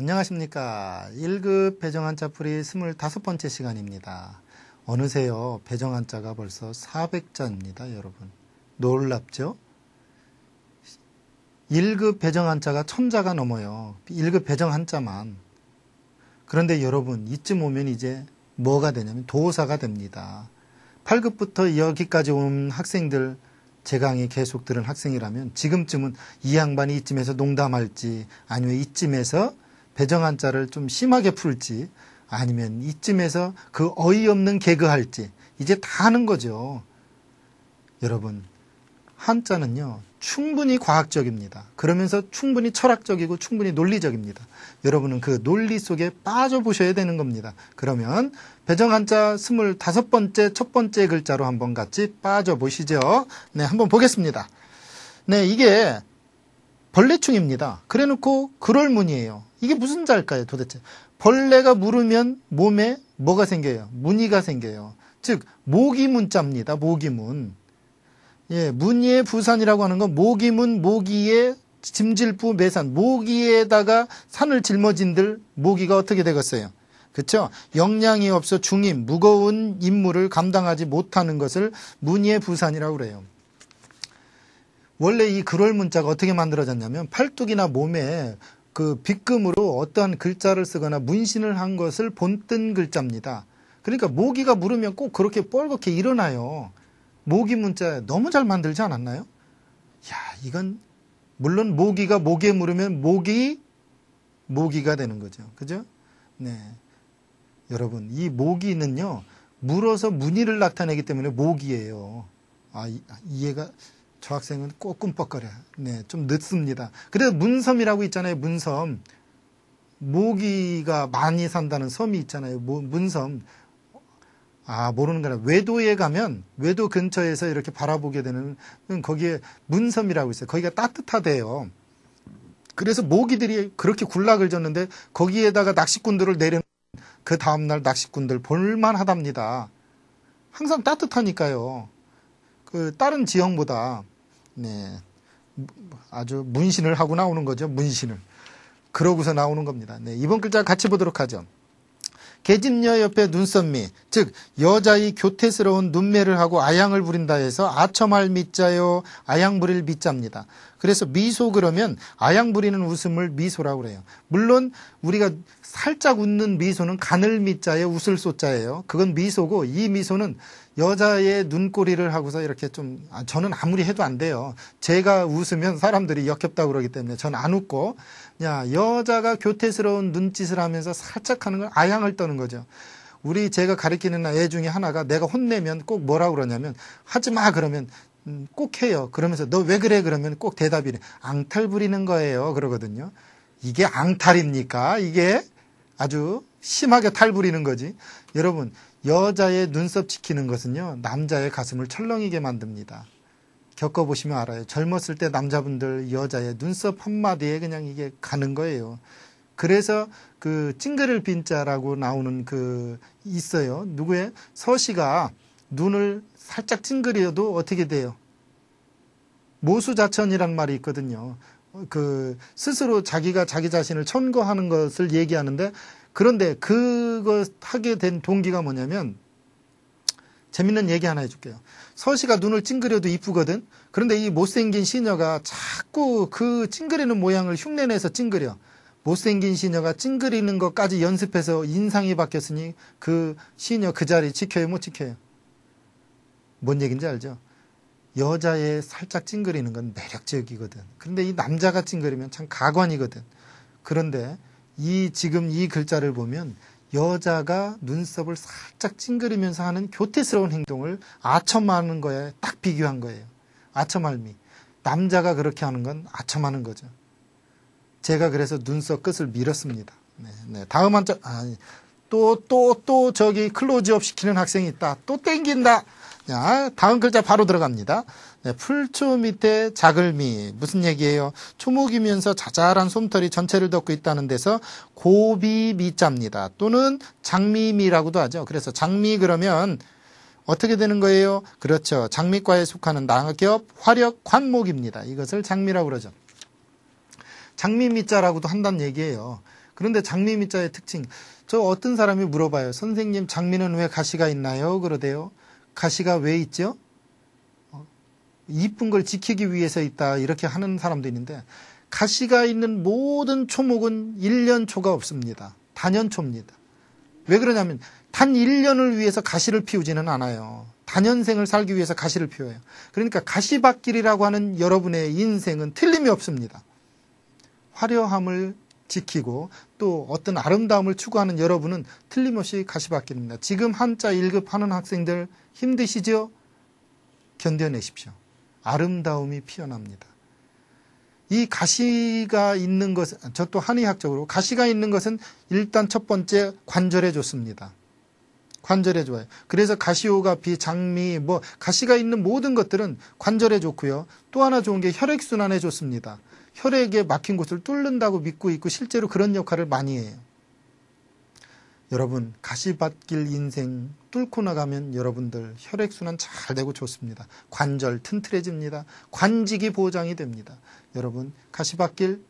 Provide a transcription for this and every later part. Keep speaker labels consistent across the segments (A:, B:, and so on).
A: 안녕하십니까. 1급 배정한자풀이 25번째 시간입니다. 어느새요, 배정한자가 벌써 400자입니다, 여러분. 놀랍죠? 1급 배정한자가 1000자가 넘어요. 1급 배정한자만. 그런데 여러분, 이쯤 오면 이제 뭐가 되냐면 도사가 됩니다. 8급부터 여기까지 온 학생들, 제 강의 계속 들은 학생이라면 지금쯤은 이 양반이 이쯤에서 농담할지 아니면 이쯤에서 배정한 자를 좀 심하게 풀지 아니면 이쯤에서 그 어이없는 개그할지 이제 다 하는 거죠. 여러분 한자는요 충분히 과학적입니다. 그러면서 충분히 철학적이고 충분히 논리적입니다. 여러분은 그 논리 속에 빠져보셔야 되는 겁니다. 그러면 배정 한자 25번째 첫 번째 글자로 한번 같이 빠져보시죠. 네, 한번 보겠습니다. 네, 이게 벌레충입니다. 그래놓고 그럴 무늬예요 이게 무슨 자일까요 도대체? 벌레가 물으면 몸에 뭐가 생겨요? 무늬가 생겨요. 즉 모기 문자입니다. 모기문. 예, 문의의 부산이라고 하는 건 모기문, 모기의 짐질부 매산, 모기에다가 산을 짊어진들 모기가 어떻게 되겠어요? 그쵸영양이 없어 중임, 무거운 임무를 감당하지 못하는 것을 무늬의 부산이라고 그래요. 원래 이 그럴 문자가 어떻게 만들어졌냐면 팔뚝이나 몸에 그 빗금으로 어떠한 글자를 쓰거나 문신을 한 것을 본뜬 글자입니다. 그러니까 모기가 물으면 꼭 그렇게 뻘겋게 일어나요. 모기 문자 너무 잘 만들지 않았나요? 야, 이건 물론 모기가 모기에 물으면 모기 모기가 되는 거죠. 그죠? 네. 여러분, 이 모기는요. 물어서 무늬를 나타내기 때문에 모기예요. 아, 아 이해가 저 학생은 꼭 꿈뻑거려. 네, 좀 늦습니다. 그래서 문섬이라고 있잖아요. 문섬. 모기가 많이 산다는 섬이 있잖아요. 모, 문섬. 아, 모르는 거라. 외도에 가면 외도 근처에서 이렇게 바라보게 되는 음, 거기에 문섬이라고 있어요. 거기가 따뜻하대요. 그래서 모기들이 그렇게 군락을 졌는데 거기에다가 낚시꾼들을 내려 그 다음날 낚시꾼들 볼만하답니다. 항상 따뜻하니까요. 그 다른 지역보다 네. 아주 문신을 하고 나오는 거죠. 문신을. 그러고서 나오는 겁니다. 네. 이번 글자 같이 보도록 하죠. 개집녀 옆에 눈썹미, 즉 여자의 교태스러운 눈매를 하고 아양을 부린다 해서 아첨할 미자요, 아양 부릴 미자입니다. 그래서 미소 그러면 아양 부리는 웃음을 미소라고 그래요. 물론 우리가 살짝 웃는 미소는 가늘 미자에 웃을 소자예요. 그건 미소고 이 미소는 여자의 눈꼬리를 하고서 이렇게 좀 아, 저는 아무리 해도 안 돼요. 제가 웃으면 사람들이 역겹다 그러기 때문에 저는 안 웃고 야 여자가 교태스러운 눈짓을 하면서 살짝 하는 걸 아양을 떠는 거죠. 우리 제가 가르치는 애 중에 하나가 내가 혼내면 꼭 뭐라 그러냐면 하지 마 그러면 음, 꼭 해요. 그러면서 너 왜 그래 그러면 꼭 대답이 앙탈 부리는 거예요. 그러거든요. 이게 앙탈입니까? 이게 아주 심하게 탈 부리는 거지. 여러분 여자의 눈썹 지키는 것은요, 남자의 가슴을 철렁이게 만듭니다. 겪어보시면 알아요. 젊었을 때 남자분들 여자의 눈썹 한마디에 그냥 이게 가는 거예요. 그래서 그 찡그릴 빈자라고 나오는 그 있어요. 누구의 서씨가 눈을 살짝 찡그려도 어떻게 돼요? 모수자천이란 말이 있거든요. 그 스스로 자기가 자기 자신을 천거하는 것을 얘기하는데 그런데 그거 하게 된 동기가 뭐냐면 재밌는 얘기 하나 해줄게요. 서시가 눈을 찡그려도 이쁘거든. 그런데 이 못생긴 시녀가 자꾸 그 찡그리는 모양을 흉내내서 찡그려. 못생긴 시녀가 찡그리는 것까지 연습해서 인상이 바뀌었으니 그 시녀 그 자리 지켜요 못 지켜요. 뭔얘긴지 알죠? 여자의 살짝 찡그리는 건 매력적이거든. 그런데 이 남자가 찡그리면 참 가관이거든. 그런데 이 지금 이 글자를 보면 여자가 눈썹을 살짝 찡그리면서 하는 교태스러운 행동을 아첨하는 거에 딱 비교한 거예요. 아첨할미. 남자가 그렇게 하는 건 아첨하는 거죠. 제가 그래서 눈썹 끝을 밀었습니다. 네, 네. 다음 한자, 아니, 또, 또, 또 저기 클로즈업 시키는 학생이 있다. 또 땡긴다. 야, 다음 글자 바로 들어갑니다. 네, 풀초 밑에 자글미 무슨 얘기예요? 초목이면서 자잘한 솜털이 전체를 덮고 있다는 데서 고비미자입니다. 또는 장미미라고도 하죠. 그래서 장미 그러면 어떻게 되는 거예요? 그렇죠. 장미과에 속하는 낙엽, 화력, 관목입니다. 이것을 장미라고 그러죠. 장미미자라고도 한다는 얘기예요. 그런데 장미미자의 특징, 저 어떤 사람이 물어봐요. 선생님 장미는 왜 가시가 있나요? 그러대요. 가시가 왜 있죠? 이쁜 걸 지키기 위해서 있다 이렇게 하는 사람도 있는데 가시가 있는 모든 초목은 1년 초가 없습니다. 단연 초입니다. 왜 그러냐면 단 1년을 위해서 가시를 피우지는 않아요. 단연생을 살기 위해서 가시를 피워요. 그러니까 가시밭길이라고 하는 여러분의 인생은 틀림이 없습니다. 화려함을 지키고 또 어떤 아름다움을 추구하는 여러분은 틀림없이 가시밭길입니다. 지금 한자 1급 하는 학생들 힘드시죠? 견뎌내십시오. 아름다움이 피어납니다. 이 가시가 있는 것은, 저 또 한의학적으로, 가시가 있는 것은 일단 첫 번째 관절에 좋습니다. 관절에 좋아요. 그래서 가시오가 비, 장미, 뭐, 가시가 있는 모든 것들은 관절에 좋고요. 또 하나 좋은 게 혈액순환에 좋습니다. 혈액에 막힌 곳을 뚫는다고 믿고 있고 실제로 그런 역할을 많이 해요. 여러분, 가시밭길 인생 뚫고 나가면 여러분들 혈액순환 잘 되고 좋습니다. 관절 튼튼해집니다. 관직이 보장이 됩니다. 여러분 가시밭길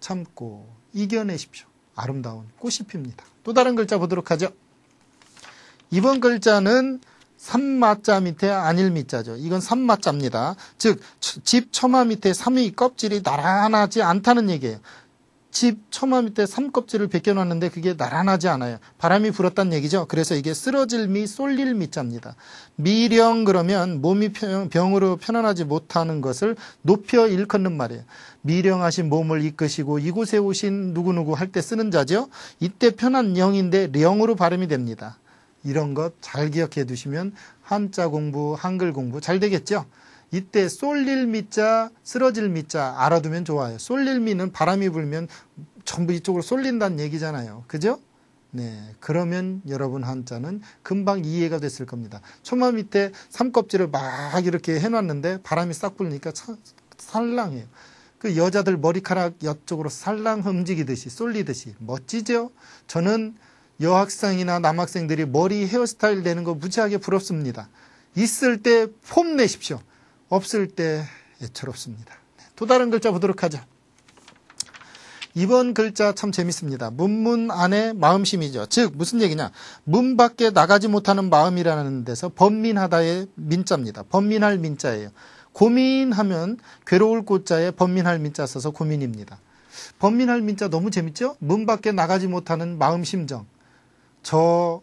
A: 참고 이겨내십시오. 아름다운 꽃이 핍니다. 또 다른 글자 보도록 하죠. 이번 글자는 삼마자 밑에 안일미자죠. 이건 삼마자입니다. 즉, 집 처마 밑에 삼이 껍질이 나란하지 않다는 얘기예요. 집 처마 밑에 삼껍질을 벗겨놨는데 그게 나란하지 않아요. 바람이 불었단 얘기죠. 그래서 이게 쓰러질 미, 쏠릴 미자입니다. 미령 그러면 몸이 병으로 편안하지 못하는 것을 높여 일컫는 말이에요. 미령하신 몸을 이끄시고 이곳에 오신 누구누구 할 때 쓰는 자죠. 이때 편한 영인데 령으로 발음이 됩니다. 이런 것 잘 기억해 두시면 한자 공부, 한글 공부 잘 되겠죠. 이때 쏠릴 미자, 쓰러질 미자 알아두면 좋아요. 쏠릴 미는 바람이 불면 전부 이쪽으로 쏠린다는 얘기잖아요. 그죠? 네, 그러면 여러분 한자는 금방 이해가 됐을 겁니다. 초마 밑에 삼껍질을 막 이렇게 해놨는데 바람이 싹 불니까 차, 살랑해요. 그 여자들 머리카락 옆쪽으로 살랑 움직이듯이 쏠리듯이 멋지죠? 저는 여학생이나 남학생들이 머리 헤어스타일 되는 거 무지하게 부럽습니다. 있을 때 폼 내십시오. 없을 때 애처롭습니다. 또 다른 글자 보도록 하죠. 이번 글자 참 재밌습니다. 문문 안에 마음심이죠. 즉 무슨 얘기냐? 문 밖에 나가지 못하는 마음이라는 데서 범민하다의 민자입니다. 범민할 민자예요. 고민하면 괴로울 고자에 범민할 민자 써서 고민입니다. 범민할 민자 너무 재밌죠? 문 밖에 나가지 못하는 마음 심정. 저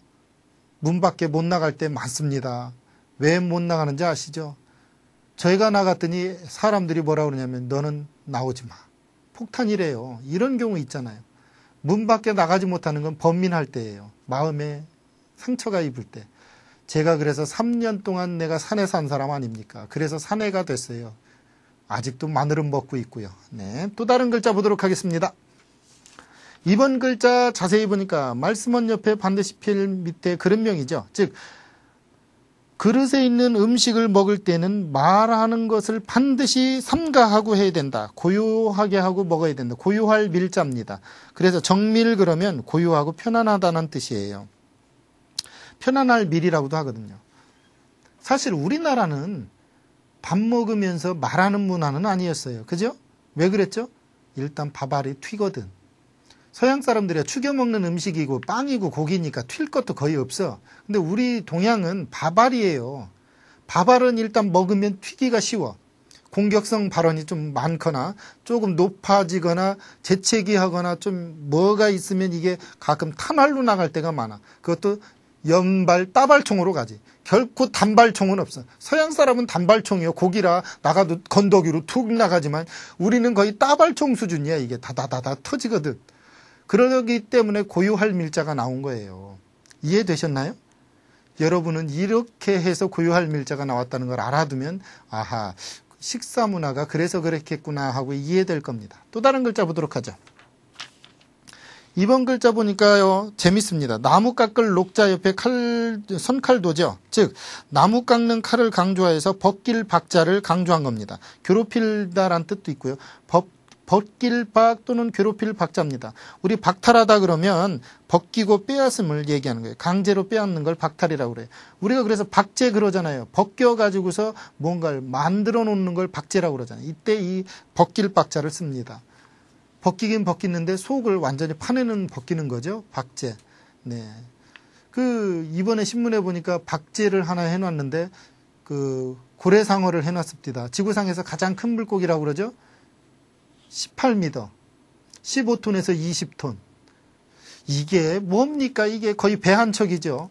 A: 문 밖에 못 나갈 때 많습니다. 왜 못 나가는지 아시죠? 저희가 나갔더니 사람들이 뭐라 그러냐면 너는 나오지 마. 폭탄이래요. 이런 경우 있잖아요. 문 밖에 나가지 못하는 건 범민할 때예요. 마음에 상처가 입을 때. 제가 그래서 3년 동안 내가 산에 산 사람 아닙니까? 그래서 산해가 됐어요. 아직도 마늘은 먹고 있고요. 네. 또 다른 글자 보도록 하겠습니다. 이번 글자 자세히 보니까 말씀원 옆에 반드시 필 밑에 그런 명이죠. 즉, 그릇에 있는 음식을 먹을 때는 말하는 것을 반드시 삼가하고 해야 된다. 고요하게 하고 먹어야 된다. 고요할 밀자입니다. 그래서 정밀 그러면 고요하고 편안하다는 뜻이에요. 편안할 밀이라고도 하거든요. 사실 우리나라는 밥 먹으면서 말하는 문화는 아니었어요. 그죠? 왜 그랬죠? 일단 밥알이 튀거든. 서양 사람들이 추겨 먹는 음식이고 빵이고 고기니까 튈 것도 거의 없어. 근데 우리 동양은 밥알이에요밥알은 일단 먹으면 튀기가 쉬워. 공격성 발언이 좀 많거나 조금 높아지거나 재채기 하거나 좀 뭐가 있으면 이게 가끔 탄알로 나갈 때가 많아. 그것도 연발, 따발총으로 가지. 결코 단발총은 없어. 서양 사람은 단발총이요. 고기라 나가도 건더기로 툭 나가지만 우리는 거의 따발총 수준이야. 이게 다다다다 터지거든. 그러기 때문에 고유할 밀자가 나온 거예요. 이해되셨나요? 여러분은 이렇게 해서 고유할 밀자가 나왔다는 걸 알아두면 아하 식사 문화가 그래서 그랬겠구나 하고 이해될 겁니다. 또 다른 글자 보도록 하죠. 이번 글자 보니까요 재밌습니다. 나무 깎을 녹자 옆에 칼 선칼도죠. 즉 나무 깎는 칼을 강조해서 벗길 박자를 강조한 겁니다. 괴롭힐다란 뜻도 있고요. 법 벗길 박 또는 괴롭힐 박자입니다. 우리 박탈하다 그러면 벗기고 빼앗음을 얘기하는 거예요. 강제로 빼앗는 걸 박탈이라고 그래요. 우리가 그래서 박제 그러잖아요. 벗겨가지고서 뭔가를 만들어 놓는 걸 박제라고 그러잖아요. 이때 이 벗길 박자를 씁니다. 벗기긴 벗기는데 속을 완전히 파내는 벗기는 거죠. 박제. 네. 그 이번에 신문에 보니까 박제를 하나 해놨는데 그 고래상어를 해놨습니다. 지구상에서 가장 큰 물고기라고 그러죠. 18m, 15톤에서 20톤. 이게 뭡니까? 이게 거의 배 한 척이죠.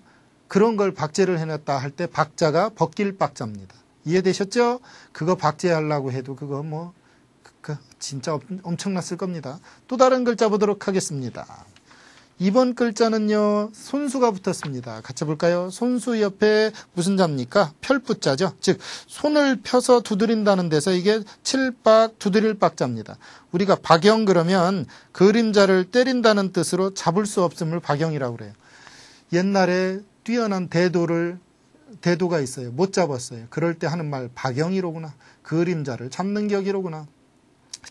A: 그런 걸 박제를 해놨다 할 때 박자가 벗길 박자입니다. 이해되셨죠? 그거 박제하려고 해도 그거 뭐, 그, 그 진짜 엄청났을 겁니다. 또 다른 글자 보도록 하겠습니다. 이번 글자는요. 손수가 붙었습니다. 같이 볼까요? 손수 옆에 무슨 자입니까? 펼붙자죠. 즉 손을 펴서 두드린다는 데서 이게 칠박 두드릴 박자입니다. 우리가 박영 그러면 그림자를 때린다는 뜻으로 잡을 수 없음을 박영이라고 그래요. 옛날에 뛰어난 대도를 대도가 있어요. 못 잡았어요. 그럴 때 하는 말 박영이로구나. 그림자를 잡는 격이로구나.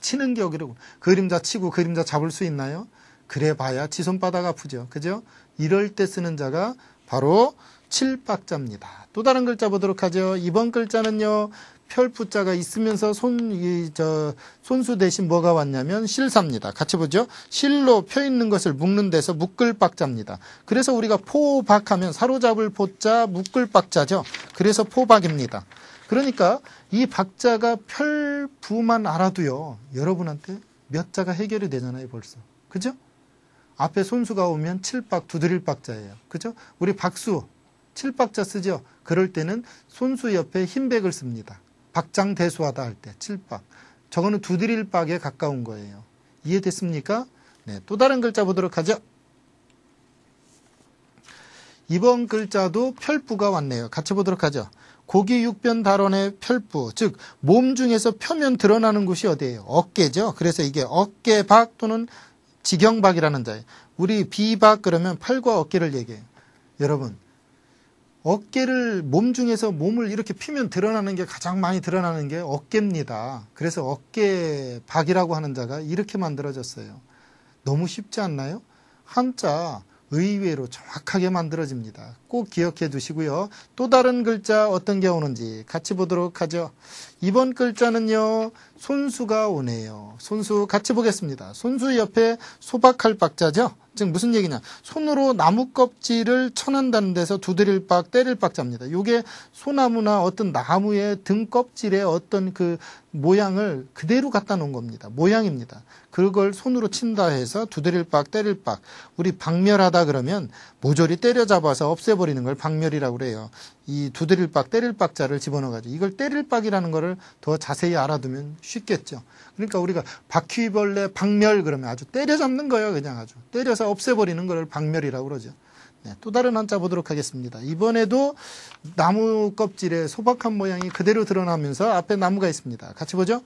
A: 치는 격이로구나. 그림자 치고 그림자 잡을 수 있나요? 그래 봐야 지 손바닥 아프죠. 그죠? 이럴 때 쓰는 자가 바로 칠박자입니다. 또 다른 글자 보도록 하죠. 이번 글자는요. 펼프자가 있으면서 손, 이, 저, 손수 대신 뭐가 왔냐면 실사입니다. 같이 보죠. 실로 펴 있는 것을 묶는 데서 묶을박자입니다. 그래서 우리가 포박하면 사로잡을 포자, 묶을박자죠. 그래서 포박입니다. 그러니까 이 박자가 펼부만 알아도요. 여러분한테 몇 자가 해결이 되잖아요, 벌써. 그죠? 앞에 손수가 오면 칠박 두드릴 박자예요. 그죠? 우리 박수 칠박자 쓰죠. 그럴 때는 손수 옆에 흰백을 씁니다. 박장 대수하다 할 때 칠박. 저거는 두드릴 박에 가까운 거예요. 이해됐습니까? 네, 또 다른 글자 보도록 하죠. 이번 글자도 펼부가 왔네요. 같이 보도록 하죠. 고기 육변 다론의 펼부, 즉 몸 중에서 표면 드러나는 곳이 어디예요? 어깨죠. 그래서 이게 어깨 박 또는 지경박이라는 자예요. 우리 비박 그러면 팔과 어깨를 얘기해요. 여러분 어깨를 몸 중에서 몸을 이렇게 피면 드러나는 게 가장 많이 드러나는 게 어깨입니다. 그래서 어깨박이라고 하는 자가 이렇게 만들어졌어요. 너무 쉽지 않나요? 한자 의외로 정확하게 만들어집니다. 꼭 기억해 두시고요. 또 다른 글자 어떤 게 오는지 같이 보도록 하죠. 이번 글자는요. 손수가 오네요. 손수 같이 보겠습니다. 손수 옆에 소박할 박자죠. 즉 무슨 얘기냐. 손으로 나무 껍질을 쳐낸다는 데서 두드릴 박, 때릴 박자입니다. 이게 소나무나 어떤 나무의 등 껍질의 어떤 그 모양을 그대로 갖다 놓은 겁니다. 모양입니다. 그걸 손으로 친다 해서 두드릴 박, 때릴 박. 우리 박멸하다 그러면 모조리 때려잡아서 없애버리는 걸 박멸이라고 그래요. 이 두드릴 박, 때릴 박자를 집어넣어가지고 이걸 때릴 박이라는 거를 더 자세히 알아두면 쉽겠죠. 그러니까 우리가 바퀴벌레 박멸 그러면 아주 때려잡는 거예요. 그냥 아주 때려서 없애버리는 걸 박멸이라고 그러죠. 네, 또 다른 한자 보도록 하겠습니다. 이번에도 나무 껍질에 소박한 모양이 그대로 드러나면서 앞에 나무가 있습니다. 같이 보죠.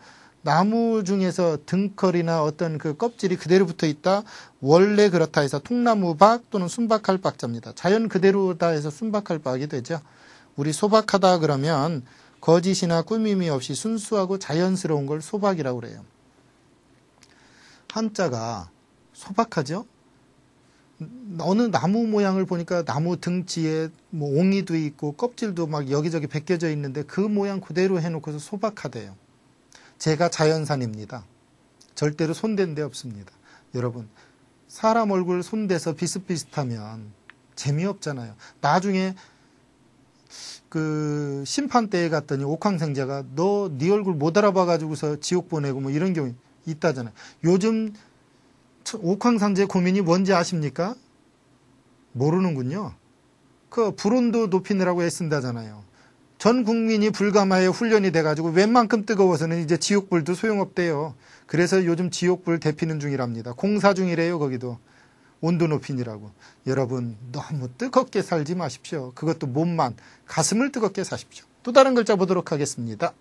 A: 나무 중에서 등컬이나 어떤 그 껍질이 그대로 붙어 있다. 원래 그렇다 해서 통나무박 또는 순박할박자입니다. 자연 그대로다 해서 순박할박이 되죠. 우리 소박하다 그러면 거짓이나 꾸밈이 없이 순수하고 자연스러운 걸 소박이라고 그래요. 한자가 소박하죠? 어느 나무 모양을 보니까 나무 등지에 뭐 옹이도 있고 껍질도 막 여기저기 벗겨져 있는데 그 모양 그대로 해놓고서 소박하대요. 제가 자연산입니다. 절대로 손댄 데 없습니다. 여러분, 사람 얼굴 손대서 비슷비슷하면 재미없잖아요. 나중에 그 심판대에 갔더니 옥황생제가 너 네 얼굴 못 알아봐가지고서 지옥 보내고 뭐 이런 경우 있다잖아요. 요즘 옥황상제 고민이 뭔지 아십니까? 모르는군요. 그 불온도 높이느라고 애쓴다잖아요. 전 국민이 불가마에 훈련이 돼가지고 웬만큼 뜨거워서는 이제 지옥불도 소용없대요. 그래서 요즘 지옥불 대피는 중이랍니다. 공사 중이래요 거기도. 온도 높인이라고 여러분 너무 뜨겁게 살지 마십시오. 그것도 몸만 가슴을 뜨겁게 사십시오. 또 다른 글자 보도록 하겠습니다.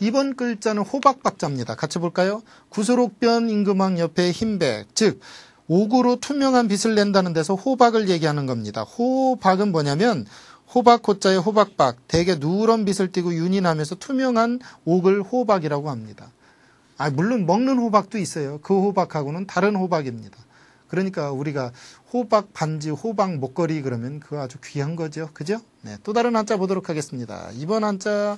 A: 이번 글자는 호박박자입니다. 같이 볼까요? 구소록변 임금왕 옆에 흰백, 즉 옥으로 투명한 빛을 낸다는 데서 호박을 얘기하는 겁니다. 호박은 뭐냐면 호박 호자의 호박박, 대개 누런 빛을 띠고 윤이나면서 투명한 옥을 호박이라고 합니다. 아, 물론 먹는 호박도 있어요. 그 호박하고는 다른 호박입니다. 그러니까 우리가 호박 반지, 호박 목걸이 그러면 그거 아주 귀한 거죠. 그죠? 네, 또 다른 한자 보도록 하겠습니다. 이번 한자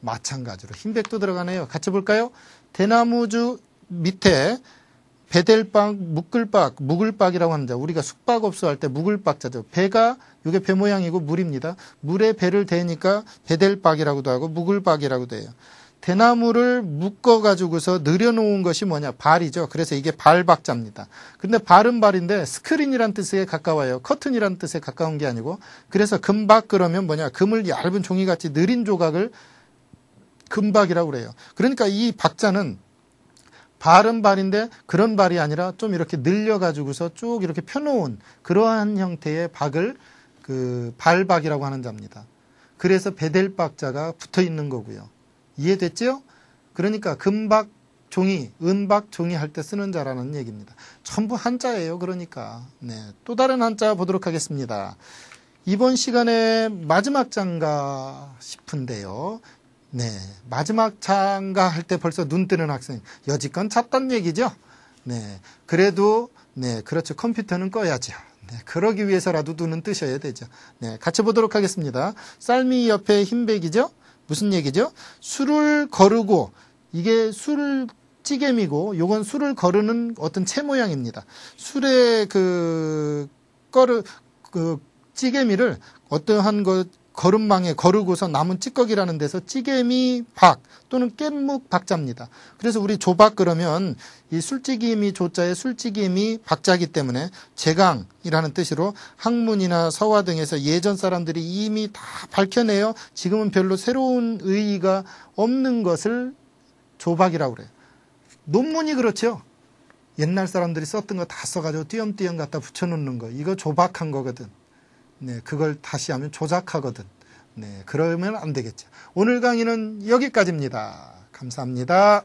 A: 마찬가지로 흰백도 들어가네요. 같이 볼까요? 대나무주 밑에 배델박, 묵글박, 묵을박이라고 하는데 우리가 숙박업소 할 때 묵을박자죠. 배가 이게 배 모양이고 물입니다. 물에 배를 대니까 배델박이라고도 하고 묵을박이라고 도해요 대나무를 묶어 가지고서 늘여놓은 것이 뭐냐 발이죠. 그래서 이게 발박자입니다. 근데 발은 발인데 스크린이란 뜻에 가까워요. 커튼이란 뜻에 가까운 게 아니고 그래서 금박 그러면 뭐냐 금을 얇은 종이같이 느린 조각을 금박이라고 그래요. 그러니까 이 박자는 발은 발인데 그런 발이 아니라 좀 이렇게 늘려가지고서 쭉 이렇게 펴놓은 그러한 형태의 박을 그 발박이라고 하는 자입니다. 그래서 베델박자가 붙어 있는 거고요. 이해됐죠 그러니까 금박 종이, 은박 종이 할 때 쓰는 자라는 얘기입니다. 전부 한자예요. 그러니까. 네. 또 다른 한자 보도록 하겠습니다. 이번 시간에 마지막 장가 싶은데요. 네. 마지막 장가 할 때 벌써 눈 뜨는 학생. 여지껏 찼단 얘기죠. 네. 그래도, 네. 그렇죠. 컴퓨터는 꺼야죠. 네, 그러기 위해서라도 눈은 뜨셔야 되죠. 네, 같이 보도록 하겠습니다. 쌀미 옆에 흰백이죠? 무슨 얘기죠? 술을 거르고 이게 술 찌개미고 요건 술을 거르는 어떤 채 모양입니다. 술의 그 거르 그 찌개미를 어떠한 것 거름망에 거르고서 남은 찌꺼기라는 데서 찌개미 박 또는 깻묵 박자입니다. 그래서 우리 조박 그러면 이 술찌개미 조자의 술찌개미 박자기 때문에 제강이라는 뜻으로 학문이나 서화 등에서 예전 사람들이 이미 다 밝혀내어 지금은 별로 새로운 의의가 없는 것을 조박이라고 그래요. 논문이 그렇죠. 옛날 사람들이 썼던 거 다 써가지고 띄엄띄엄 갖다 붙여놓는 거. 이거 조박한 거거든. 네, 그걸 다시 하면 조작하거든. 네, 그러면 안 되겠죠. 오늘 강의는 여기까지입니다. 감사합니다.